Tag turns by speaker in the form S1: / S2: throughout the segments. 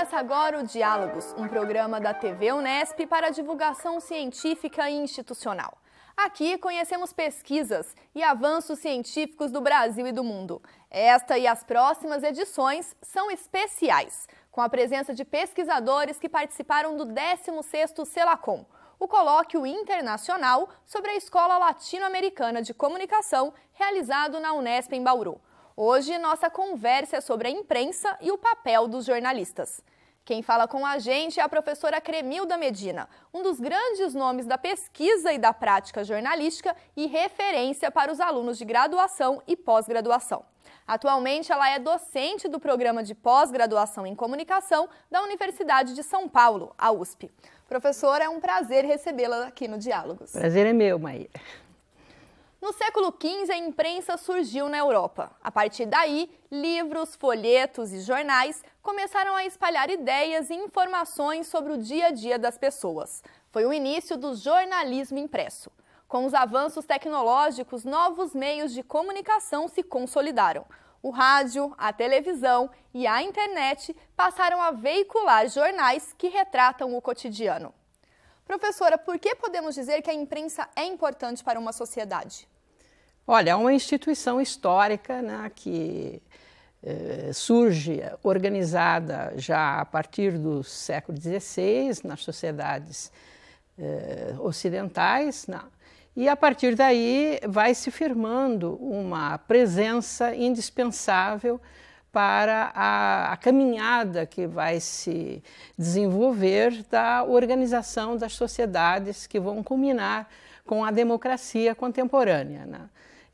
S1: Começa agora o Diálogos, um programa da TV Unesp para divulgação científica e institucional. Aqui conhecemos pesquisas e avanços científicos do Brasil e do mundo. Esta e as próximas edições são especiais, com a presença de pesquisadores que participaram do 16º Celacom, o colóquio internacional sobre a Escola Latino-Americana de Comunicação, realizado na Unesp em Bauru. Hoje, nossa conversa é sobre a imprensa e o papel dos jornalistas. Quem fala com a gente é a professora Cremilda Medina, um dos grandes nomes da pesquisa e da prática jornalística e referência para os alunos de graduação e pós-graduação. Atualmente, ela é docente do programa de pós-graduação em comunicação da Universidade de São Paulo, a USP. Professora, é um prazer recebê-la aqui no Diálogos. Prazer
S2: é meu, Maíra.
S1: No século XV, a imprensa surgiu na Europa. A partir daí, livros, folhetos e jornais começaram a espalhar ideias e informações sobre o dia a dia das pessoas. Foi o início do jornalismo impresso. Com os avanços tecnológicos, novos meios de comunicação se consolidaram. O rádio, a televisão e a internet passaram a veicular jornais que retratam o cotidiano. Professora, por que podemos dizer que a imprensa é importante para uma sociedade?
S2: Olha, é uma instituição histórica né, que eh, surge organizada já a partir do século XVI nas sociedades eh, ocidentais. Né, e a partir daí vai se firmando uma presença indispensável para a, a, caminhada que vai se desenvolver da organização das sociedades que vão culminar com a democracia contemporânea. Né?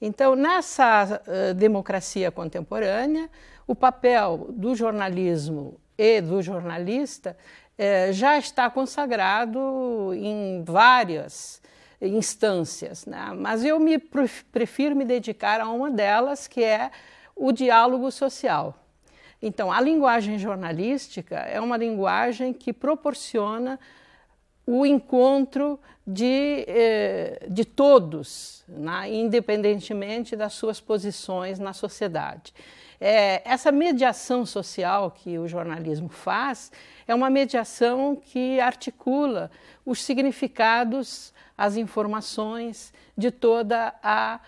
S2: Então, nessa uh, democracia contemporânea, o papel do jornalismo e do jornalista eh, já está consagrado em várias instâncias, né? mas eu me prefiro me dedicar a uma delas, que é o diálogo social. Então, a linguagem jornalística é uma linguagem que proporciona o encontro de, eh, de todos, né? independentemente das suas posições na sociedade. É, essa mediação social que o jornalismo faz é uma mediação que articula os significados, as informações de toda a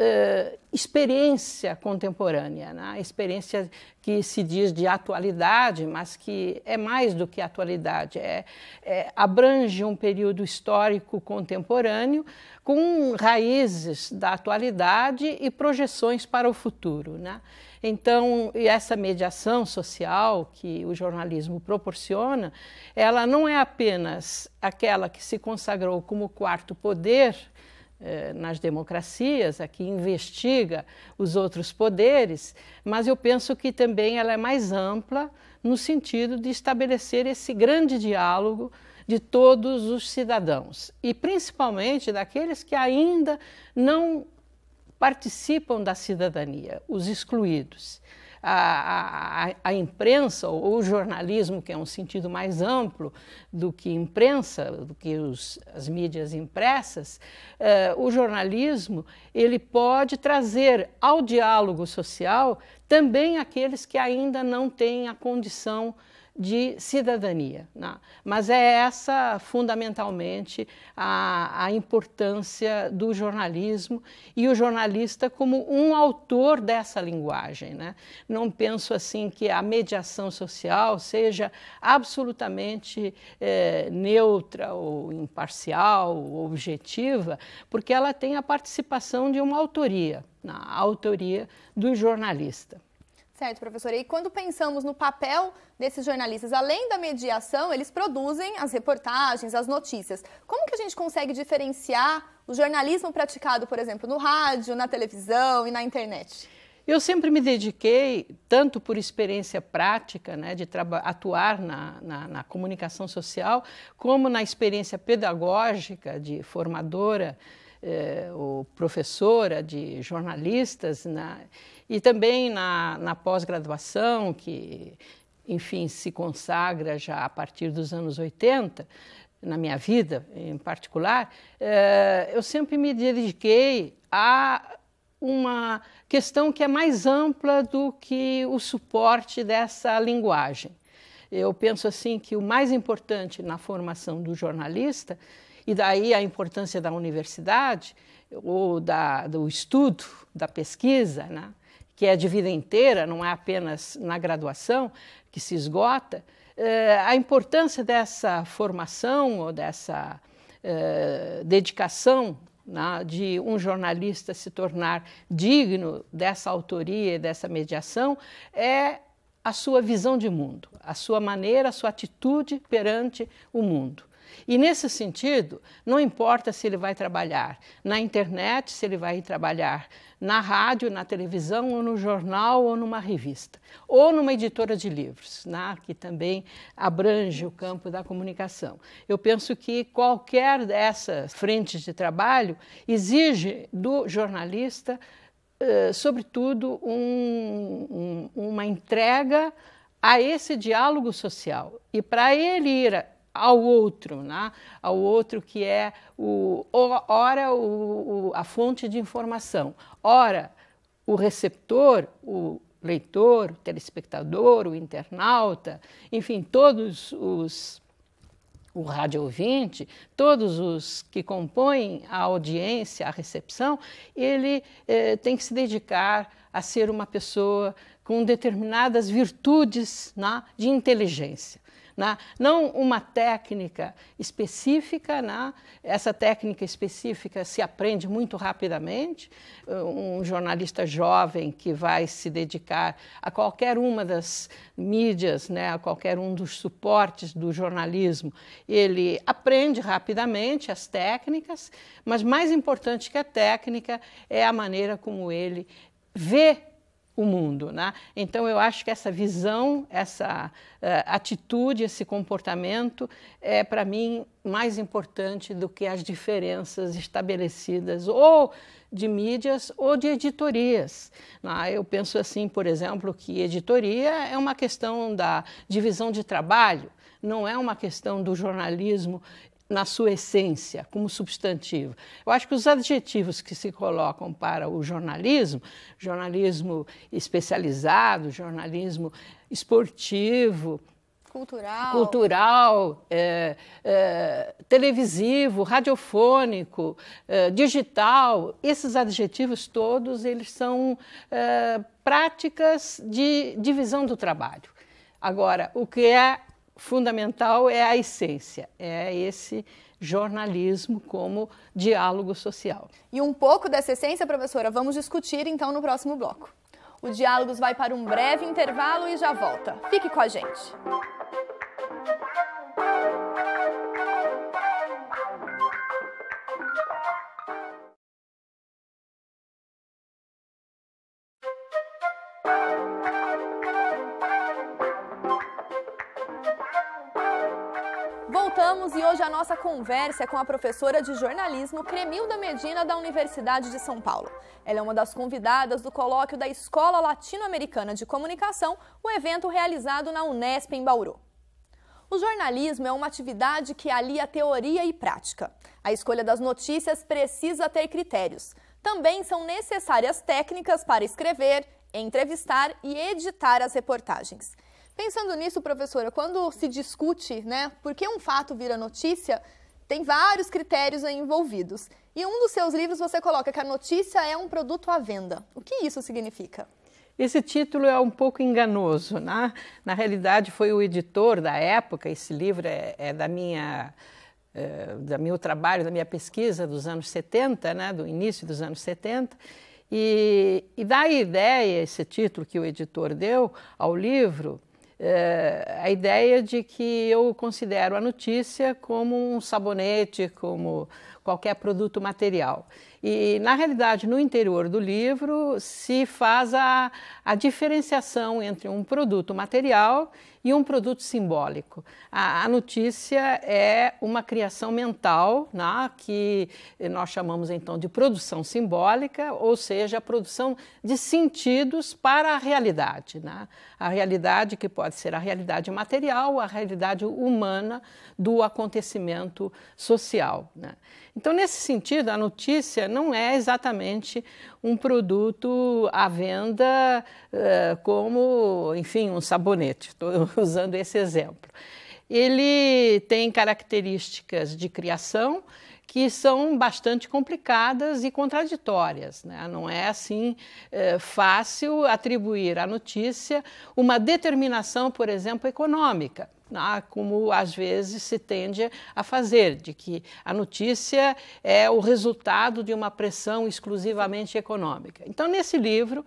S2: Uh, experiência contemporânea, né? a experiência que se diz de atualidade, mas que é mais do que atualidade, é, é, abrange um período histórico contemporâneo com raízes da atualidade e projeções para o futuro. Né? Então, essa mediação social que o jornalismo proporciona, ela não é apenas aquela que se consagrou como quarto poder, eh, nas democracias, a que investiga os outros poderes, mas eu penso que também ela é mais ampla no sentido de estabelecer esse grande diálogo de todos os cidadãos e principalmente daqueles que ainda não participam da cidadania, os excluídos a, a, a imprensa ou o jornalismo, que é um sentido mais amplo do que imprensa, do que os, as mídias impressas, eh, o jornalismo ele pode trazer ao diálogo social também aqueles que ainda não têm a condição de cidadania. Né? Mas é essa, fundamentalmente, a, a, importância do jornalismo e o jornalista como um autor dessa linguagem. Né? Não penso assim que a mediação social seja absolutamente é, neutra ou imparcial, ou objetiva, porque ela tem a participação de uma autoria, na né? autoria do jornalista.
S1: Certo, professora. E quando pensamos no papel desses jornalistas, além da mediação, eles produzem as reportagens, as notícias. Como que a gente consegue diferenciar o jornalismo praticado, por exemplo, no rádio, na televisão e na internet?
S2: Eu sempre me dediquei, tanto por experiência prática, né, de atuar na, na, na comunicação social, como na experiência pedagógica de formadora eh, ou professora de jornalistas na, e também na, na pós-graduação, que, enfim, se consagra já a partir dos anos 80, na minha vida em particular, eh, eu sempre me dediquei a uma questão que é mais ampla do que o suporte dessa linguagem. Eu penso assim que o mais importante na formação do jornalista e daí a importância da universidade ou da, do estudo, da pesquisa, né? que é de vida inteira, não é apenas na graduação que se esgota, eh, a importância dessa formação ou dessa eh, dedicação né, de um jornalista se tornar digno dessa autoria e dessa mediação é a sua visão de mundo, a sua maneira, a sua atitude perante o mundo. E nesse sentido, não importa se ele vai trabalhar na internet, se ele vai trabalhar na rádio, na televisão, ou no jornal, ou numa revista, ou numa editora de livros, né, que também abrange o campo da comunicação. Eu penso que qualquer dessas frentes de trabalho exige do jornalista, eh, sobretudo, um, um, uma entrega a esse diálogo social. E para ele ir ao outro, né? ao outro que é o, ora o, o, a fonte de informação, ora o receptor, o leitor, o telespectador, o internauta, enfim, todos os o rádio ouvinte, todos os que compõem a audiência, a recepção, ele eh, tem que se dedicar a ser uma pessoa com determinadas virtudes né, de inteligência né? não uma técnica específica. Né? Essa técnica específica se aprende muito rapidamente. Uh, um jornalista jovem que vai se dedicar a qualquer uma das mídias, né? a qualquer um dos suportes do jornalismo, ele aprende rapidamente as técnicas, mas mais importante que a técnica é a maneira como ele vê o mundo. Né? Então, eu acho que essa visão, essa uh, atitude, esse comportamento é, para mim, mais importante do que as diferenças estabelecidas ou de mídias ou de editorias. Né? Eu penso assim, por exemplo, que editoria é uma questão da divisão de trabalho não é uma questão do jornalismo na sua essência, como substantivo. Eu acho que os adjetivos que se colocam para o jornalismo, jornalismo especializado, jornalismo esportivo,
S1: cultural,
S2: cultural é, é, televisivo, radiofônico, é, digital, esses adjetivos todos eles são é, práticas de divisão do trabalho. Agora, o que é fundamental é a essência, é esse jornalismo como diálogo social.
S1: E um pouco dessa essência, professora, vamos discutir então no próximo bloco. O Diálogos vai para um breve intervalo e já volta. Fique com a gente. e hoje a nossa conversa é com a professora de jornalismo Cremilda Medina da Universidade de São Paulo. Ela é uma das convidadas do colóquio da Escola Latino-Americana de Comunicação, o um evento realizado na Unesp em Bauru. O jornalismo é uma atividade que alia teoria e prática. A escolha das notícias precisa ter critérios. Também são necessárias técnicas para escrever, entrevistar e editar as reportagens. Pensando nisso, professora, quando se discute, né, por que um fato vira notícia, tem vários critérios aí envolvidos. E um dos seus livros você coloca que a notícia é um produto à venda. O que isso significa?
S2: Esse título é um pouco enganoso. Né? Na realidade, foi o editor da época, esse livro é, é da minha. É, do meu trabalho, da minha pesquisa dos anos 70, né, do início dos anos 70, e, e dá a ideia, esse título que o editor deu ao livro, eh, a ideia de que eu considero a notícia como um sabonete, como qualquer produto material. E, na realidade, no interior do livro se faz a, a diferenciação entre um produto material e um produto simbólico. A, a notícia é uma criação mental, né, que nós chamamos então de produção simbólica, ou seja, a produção de sentidos para a realidade. Né? A realidade que pode ser a realidade material, a realidade humana do acontecimento social. Né? Então, nesse sentido, a notícia não é exatamente um produto à venda uh, como, enfim, um sabonete. Estou usando esse exemplo. Ele tem características de criação que são bastante complicadas e contraditórias. Né? Não é assim é, fácil atribuir à notícia uma determinação, por exemplo, econômica ah, como às vezes se tende a fazer, de que a notícia é o resultado de uma pressão exclusivamente econômica. Então, nesse livro,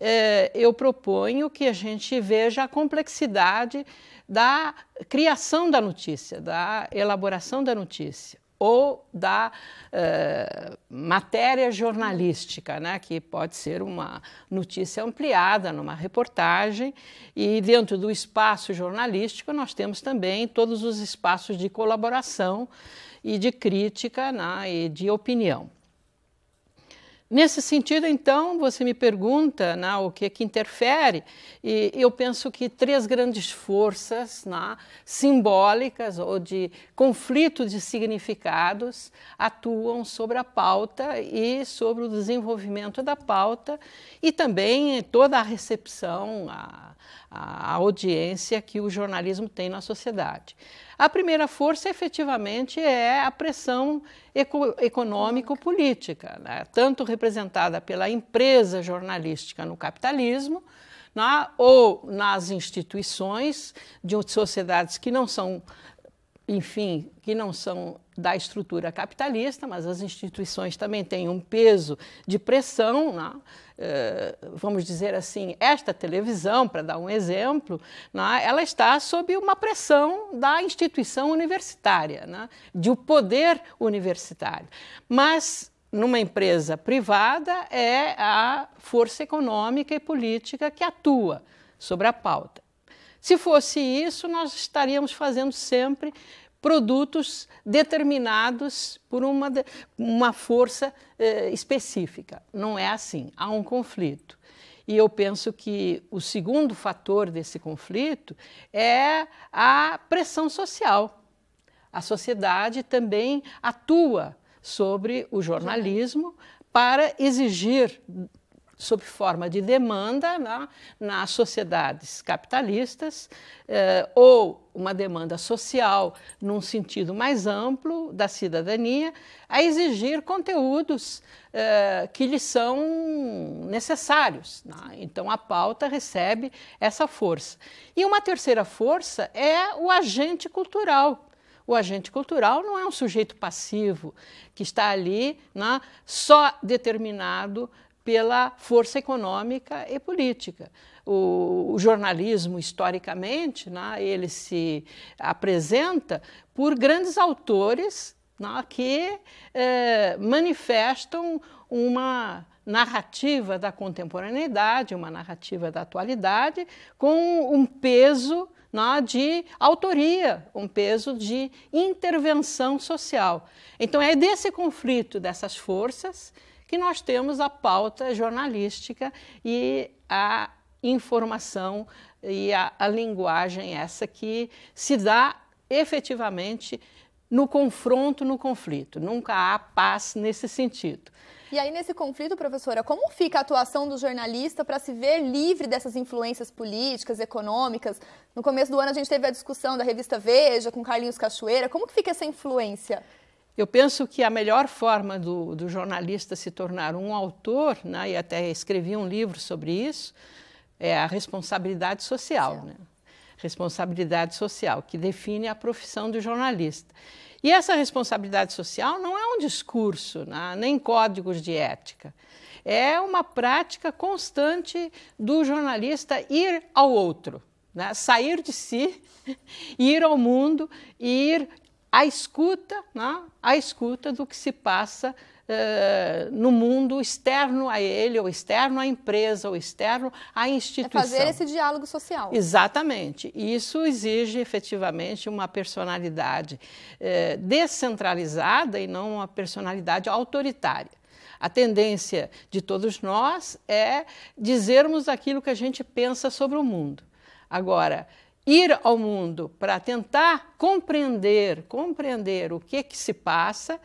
S2: eh, eu proponho que a gente veja a complexidade da criação da notícia, da elaboração da notícia ou da uh, matéria jornalística, né, que pode ser uma notícia ampliada numa reportagem. E dentro do espaço jornalístico, nós temos também todos os espaços de colaboração e de crítica né, e de opinião. Nesse sentido, então, você me pergunta né, o que é que interfere, e eu penso que três grandes forças né, simbólicas ou de conflito de significados atuam sobre a pauta e sobre o desenvolvimento da pauta e também toda a recepção, a, a audiência que o jornalismo tem na sociedade. A primeira força, efetivamente, é a pressão eco econômico-política, né? tanto representada pela empresa jornalística no capitalismo, né? ou nas instituições de sociedades que não são enfim, que não são da estrutura capitalista, mas as instituições também têm um peso de pressão, né? Eh, vamos dizer assim, esta televisão, para dar um exemplo, né? ela está sob uma pressão da instituição universitária, né? de o um poder universitário. Mas numa empresa privada é a força econômica e política que atua sobre a pauta. Se fosse isso, nós estaríamos fazendo sempre produtos determinados por uma, uma força eh, específica. Não é assim, há um conflito. E eu penso que o segundo fator desse conflito é a pressão social. A sociedade também atua sobre o jornalismo para exigir sob forma de demanda né, nas sociedades capitalistas, eh, ou uma demanda social, num sentido mais amplo, da cidadania, a exigir conteúdos eh, que lhes são necessários. Né? Então, a pauta recebe essa força. E uma terceira força é o agente cultural. O agente cultural não é um sujeito passivo que está ali né, só determinado pela força econômica e política. O, o jornalismo, historicamente, né, ele se apresenta por grandes autores né, que eh, manifestam uma narrativa da contemporaneidade, uma narrativa da atualidade, com um peso né, de autoria, um peso de intervenção social. Então é desse conflito dessas forças que nós temos a pauta jornalística e a informação e a, a linguagem essa que se dá efetivamente no confronto, no conflito. Nunca há paz nesse sentido.
S1: E aí, nesse conflito, professora, como fica a atuação do jornalista para se ver livre dessas influências políticas, econômicas? No começo do ano, a gente teve a discussão da revista Veja com Carlinhos Cachoeira. Como que fica essa influência?
S2: Eu penso que a melhor forma do, do jornalista se tornar um autor, né, e até escrevi um livro sobre isso, é a responsabilidade social. Né? Responsabilidade social, que define a profissão do jornalista. E essa responsabilidade social não é um discurso, né, nem códigos de ética. É uma prática constante do jornalista ir ao outro. Né? sair de si, ir ao mundo, ir a escuta, né? a escuta do que se passa uh, no mundo externo a ele, ou externo à empresa, ou externo à instituição. É fazer esse
S1: diálogo social.
S2: Exatamente. Isso exige efetivamente uma personalidade uh, descentralizada e não uma personalidade autoritária. A tendência de todos nós é dizermos aquilo que a gente pensa sobre o mundo. Agora, ir ao mundo para tentar compreender, compreender o que que se passa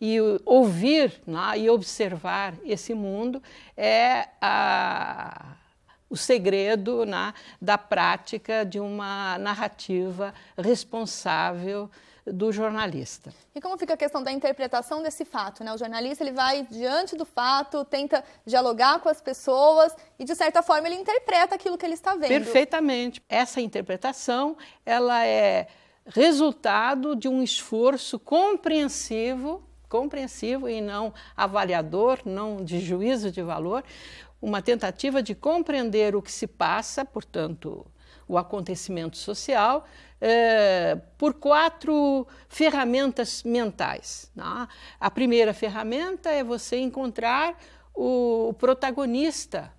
S2: e ouvir né, e observar esse mundo é a, o segredo né, da prática de uma narrativa responsável do jornalista.
S1: E como fica a questão da interpretação desse fato? Né? O jornalista ele vai diante do fato, tenta dialogar com as pessoas e, de certa forma, ele interpreta aquilo que ele está vendo.
S2: Perfeitamente. Essa interpretação ela é resultado de um esforço compreensivo, compreensivo e não avaliador, não de juízo de valor, uma tentativa de compreender o que se passa, portanto, o acontecimento social, é, por quatro ferramentas mentais. Né? A primeira ferramenta é você encontrar o protagonista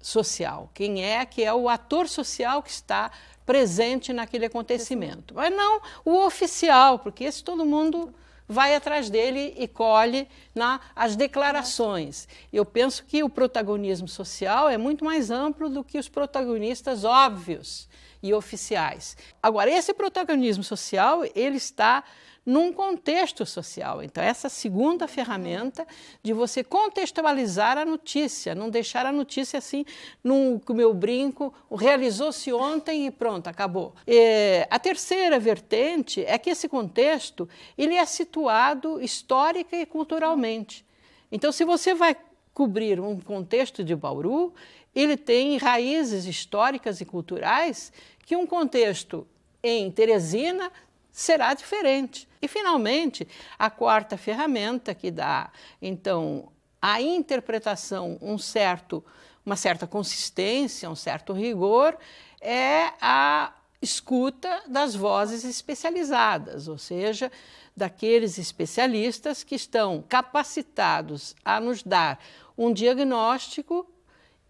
S2: social, quem é que é o ator social que está presente naquele acontecimento, mas não o oficial, porque esse todo mundo vai atrás dele e colhe na, né, as declarações. Eu penso que o protagonismo social é muito mais amplo do que os protagonistas óbvios e oficiais. Agora, esse protagonismo social, ele está num contexto social. Então, essa segunda ferramenta de você contextualizar a notícia, não deixar a notícia assim, no com o meu brinco, realizou-se ontem e pronto, acabou. É, a terceira vertente é que esse contexto ele é situado histórica e culturalmente. Então, se você vai cobrir um contexto de Bauru, ele tem raízes históricas e culturais que um contexto em Teresina será diferente. E, finalmente, a quarta ferramenta que dá, então, à interpretação um certo, uma certa consistência, um certo rigor, é a escuta das vozes especializadas, ou seja, daqueles especialistas que estão capacitados a nos dar um diagnóstico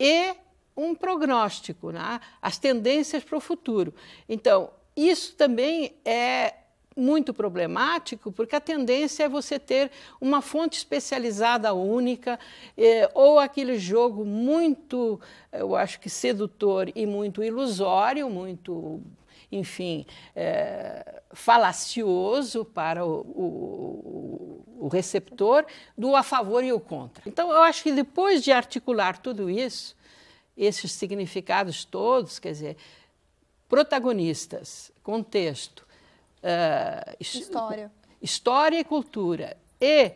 S2: e um prognóstico, né? as tendências para o futuro. Então, isso também é muito problemático, porque a tendência é você ter uma fonte especializada única, eh, ou aquele jogo muito, eu acho que sedutor e muito ilusório, muito, enfim, eh, falacioso para o, o, o receptor, do a favor e o contra. Então, eu acho que depois de articular tudo isso, esses significados todos, quer dizer, protagonistas, contexto, uh, história. história e cultura e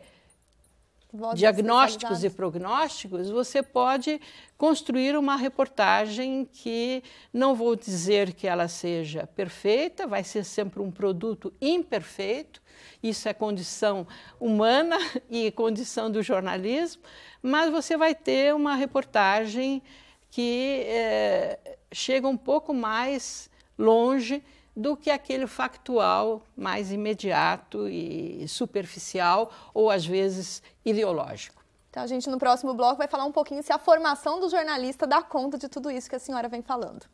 S1: Vozes diagnósticos e
S2: prognósticos, você pode construir uma reportagem que não vou dizer que ela seja perfeita, vai ser sempre um produto imperfeito. Isso é condição humana e condição do jornalismo, mas você vai ter uma reportagem que é, chega um pouco mais longe do que aquele factual mais imediato e superficial ou às vezes ideológico.
S1: Então a gente no próximo bloco vai falar um pouquinho se a formação do jornalista dá conta de tudo isso que a senhora vem falando.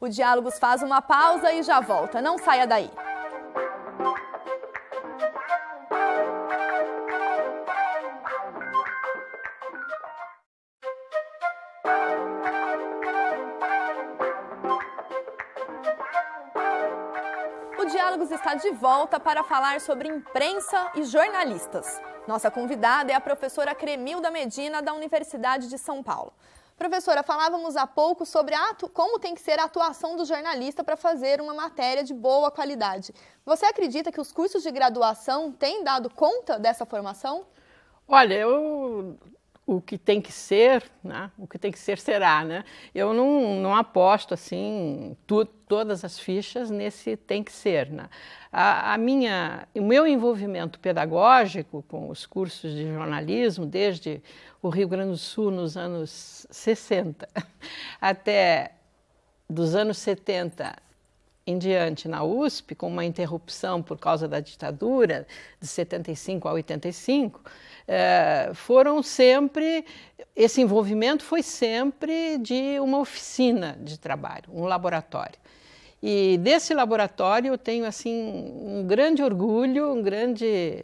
S1: O Diálogos faz uma pausa e já volta. Não saia daí. Diálogos está de volta para falar sobre imprensa e jornalistas. Nossa convidada é a professora Cremilda Medina, da Universidade de São Paulo. Professora, falávamos há pouco sobre como tem que ser a atuação do jornalista para fazer uma matéria de boa qualidade. Você acredita que os cursos de graduação têm dado conta dessa formação?
S2: Olha, eu o que tem que ser, né? o que tem que ser será, né? Eu não, não aposto assim tu, todas as fichas nesse tem que ser, né? A, a, minha, o meu envolvimento pedagógico com os cursos de jornalismo desde o Rio Grande do Sul nos anos 60 até dos anos 70 em diante na USP, com uma interrupção por causa da ditadura, de 75 a 85, eh, foram sempre. Esse envolvimento foi sempre de uma oficina de trabalho, um laboratório. E desse laboratório eu tenho assim um grande orgulho, um grande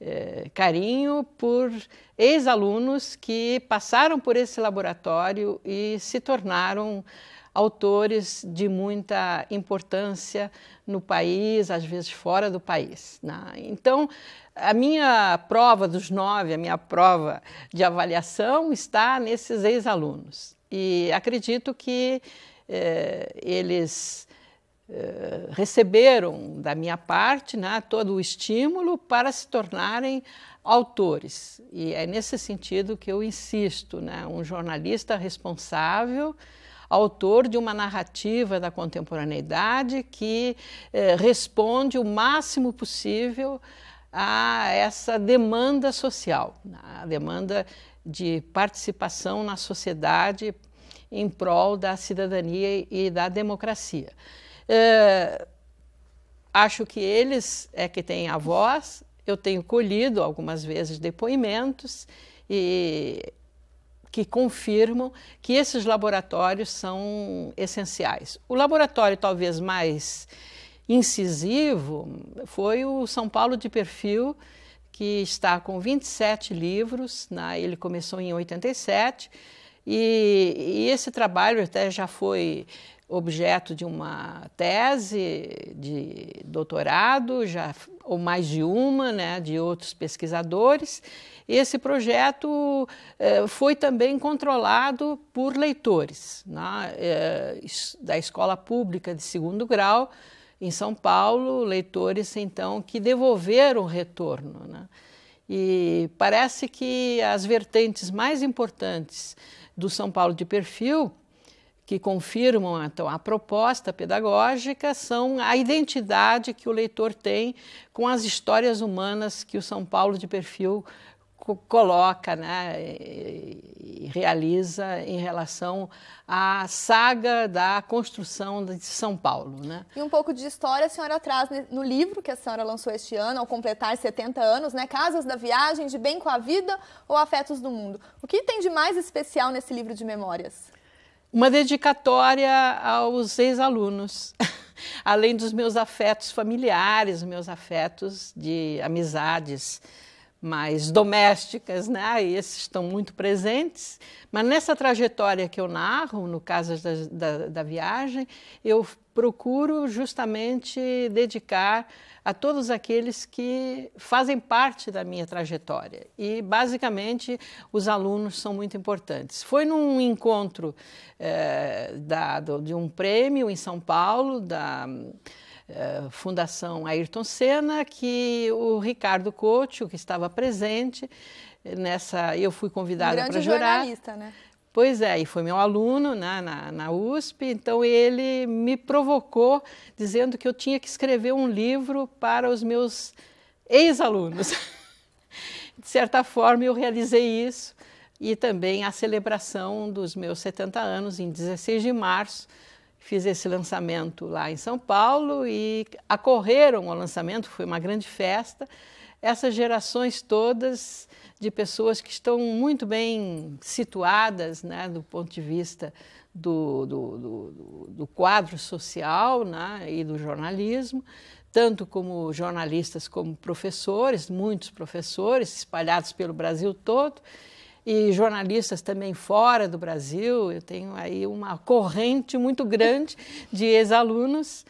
S2: eh, carinho por ex-alunos que passaram por esse laboratório e se tornaram autores de muita importância no país, às vezes fora do país. Né? Então, a minha prova dos nove, a minha prova de avaliação está nesses ex-alunos. E acredito que eh, eles eh, receberam da minha parte né, todo o estímulo para se tornarem autores. E é nesse sentido que eu insisto: né, um jornalista responsável autor de uma narrativa da contemporaneidade que eh, responde o máximo possível a essa demanda social, né? a demanda de participação na sociedade em prol da cidadania e da democracia. Eh, acho que eles é que têm a voz. Eu tenho colhido algumas vezes depoimentos e que confirmam que esses laboratórios são essenciais. O laboratório talvez mais incisivo foi o São Paulo de Perfil, que está com 27 livros, né? ele começou em 87, e, e esse trabalho até já foi objeto de uma tese de doutorado, já ou mais de uma, né, de outros pesquisadores. Esse projeto eh, foi também controlado por leitores né, eh, da escola pública de segundo grau em São Paulo, leitores então que devolveram o retorno. Né. E parece que as vertentes mais importantes do São Paulo de perfil que confirmam então a proposta pedagógica são a identidade que o leitor tem com as histórias humanas que o São Paulo de perfil coloca, né, e realiza em relação à saga da construção de São Paulo, né?
S1: E um pouco de história a senhora traz no livro que a senhora lançou este ano, ao completar 70 anos, né, Casas da Viagem, de Bem com a Vida ou Afetos do Mundo. O que tem de mais especial nesse livro de memórias?
S2: Uma dedicatória aos ex-alunos, além dos meus afetos familiares, meus afetos de amizades mais domésticas, né? E esses estão muito presentes. Mas nessa trajetória que eu narro, no caso da, da, da viagem, eu procuro justamente dedicar a todos aqueles que fazem parte da minha trajetória. E, basicamente, os alunos são muito importantes. Foi num encontro é, da, de um prêmio em São Paulo, da é, Fundação Ayrton Senna, que o Ricardo Couto, que estava presente, eh, nessa eu fui convidada um para jurar. jornalista, né? Pois é, e foi meu aluno né, na, na USP, então ele me provocou dizendo que eu tinha que escrever um livro para os meus ex-alunos. De certa forma, eu realizei isso e também a celebração dos meus 70 anos, em 16 de março, fiz esse lançamento lá em São Paulo e acorreram ao lançamento, foi uma grande festa essas gerações todas de pessoas que estão muito bem situadas né, do ponto de vista do, do, do, do quadro social né, e do jornalismo, tanto como jornalistas como professores, muitos professores espalhados pelo Brasil todo, e jornalistas também fora do Brasil. Eu tenho aí uma corrente muito grande de ex-alunos.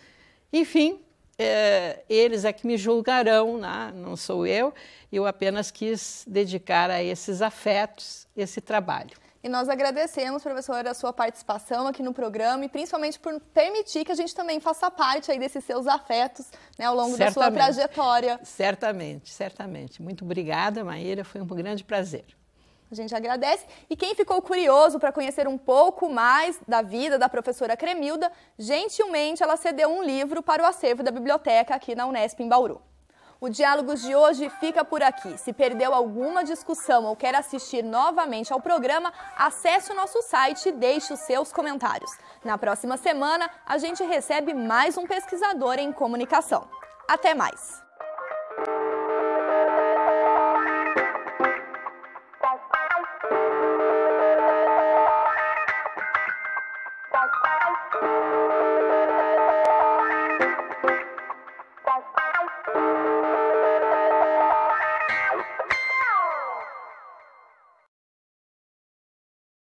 S2: Enfim, é, eles é que me julgarão, né? não sou eu. Eu apenas quis dedicar a esses afetos esse trabalho.
S1: E nós agradecemos, professora, a sua participação aqui no programa e principalmente por permitir que a gente também faça parte aí desses seus afetos né, ao longo certamente. da sua
S2: trajetória. Certamente, certamente. Muito obrigada, Maíra. Foi um grande prazer.
S1: A gente agradece. E quem ficou curioso para conhecer um pouco mais da vida da professora Cremilda, gentilmente ela cedeu um livro para o acervo da biblioteca aqui na Unesp em Bauru. O diálogo de hoje fica por aqui. Se perdeu alguma discussão ou quer assistir novamente ao programa, acesse o nosso site e deixe os seus comentários. Na próxima semana, a gente recebe mais um pesquisador em comunicação. Até mais!